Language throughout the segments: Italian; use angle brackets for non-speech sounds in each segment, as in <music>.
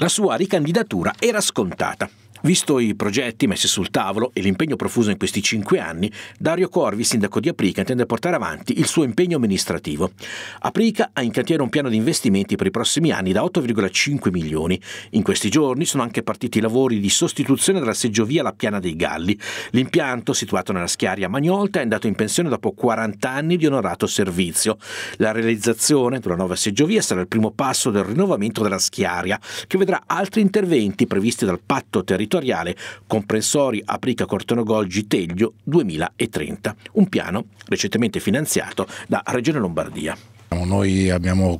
La sua ricandidatura era scontata. Visto i progetti messi sul tavolo e l'impegno profuso in questi cinque anni, Dario Corvi, sindaco di Aprica, intende portare avanti il suo impegno amministrativo. Aprica ha in cantiere un piano di investimenti per i prossimi anni da 8,5 milioni. In questi giorni sono anche partiti i lavori di sostituzione della seggiovia alla Piana dei Galli. L'impianto, situato nella schiaria Magnolta, è andato in pensione dopo 40 anni di onorato servizio. La realizzazione della nuova seggiovia sarà il primo passo del rinnovamento della schiaria, che vedrà altri interventi previsti dal patto territoriale territoriale Comprensori Aprica Cortonogolgi Teglio 2030, un piano recentemente finanziato da Regione Lombardia. Noi abbiamo,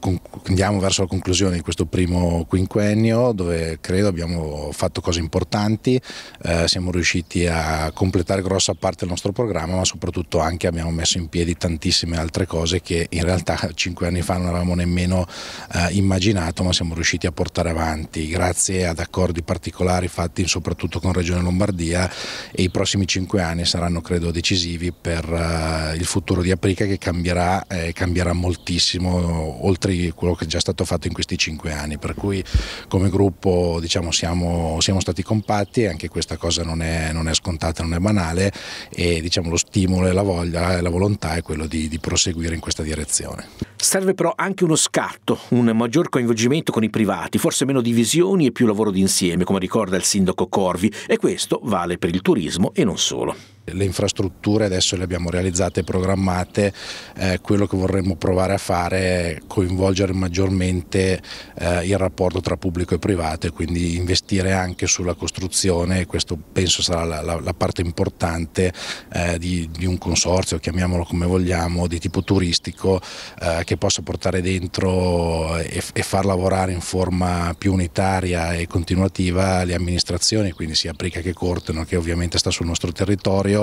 andiamo verso la conclusione di questo primo quinquennio dove credo abbiamo fatto cose importanti, eh, siamo riusciti a completare grossa parte del nostro programma ma soprattutto anche abbiamo messo in piedi tantissime altre cose che in realtà <laughs> cinque anni fa non avevamo nemmeno eh, immaginato ma siamo riusciti a portare avanti grazie ad accordi particolari fatti soprattutto con Regione Lombardia e i prossimi cinque anni saranno credo decisivi per eh, il futuro di Aprica che cambierà, eh, cambierà moltissimo tantissimo, oltre quello che è già stato fatto in questi cinque anni, per cui come gruppo diciamo, siamo, siamo, stati compatti e anche questa cosa non è, non è scontata, non è banale e diciamo, lo stimolo e la voglia e la volontà è quello di, di proseguire in questa direzione. Serve però anche uno scatto, un maggior coinvolgimento con i privati, forse meno divisioni e più lavoro d'insieme, come ricorda il sindaco Corvi, e questo vale per il turismo e non solo le infrastrutture adesso le abbiamo realizzate e programmate, eh, quello che vorremmo provare a fare è coinvolgere maggiormente eh, il rapporto tra pubblico e privato e quindi investire anche sulla costruzione, questo penso sarà la, la, la parte importante eh, di, di, un consorzio, chiamiamolo come vogliamo, di tipo turistico eh, che possa portare dentro e, e far lavorare in forma più unitaria e continuativa le amministrazioni, quindi sia Prica che Corteno che ovviamente sta sul nostro territorio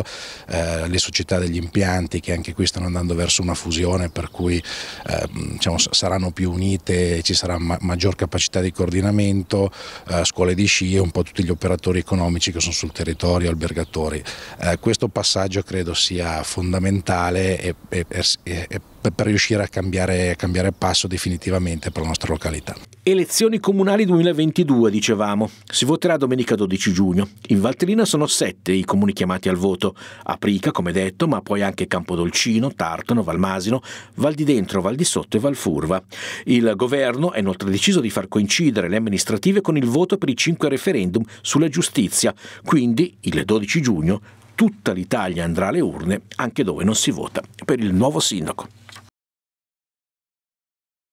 eh, le società degli impianti che anche qui stanno andando verso una fusione per cui eh, diciamo, saranno più unite, ci sarà ma maggior capacità di coordinamento, eh, scuole di sci e un po' tutti gli operatori economici che sono sul territorio, albergatori. Eh, questo passaggio credo sia fondamentale e, e, e, e per riuscire a cambiare, a cambiare passo definitivamente per la nostra località. Elezioni comunali 2022, dicevamo. Si voterà domenica 12 giugno. In Valtellina sono sette i comuni chiamati al voto. Aprica, come detto, ma poi anche Campodolcino, Tartano, Valmasino, Val di Dentro, Val di Sotto e Valfurva. Il governo ha inoltre deciso di far coincidere le amministrative con il voto per i cinque referendum sulla giustizia. Quindi, il 12 giugno, tutta l'Italia andrà alle urne, anche dove non si vota, per il nuovo sindaco.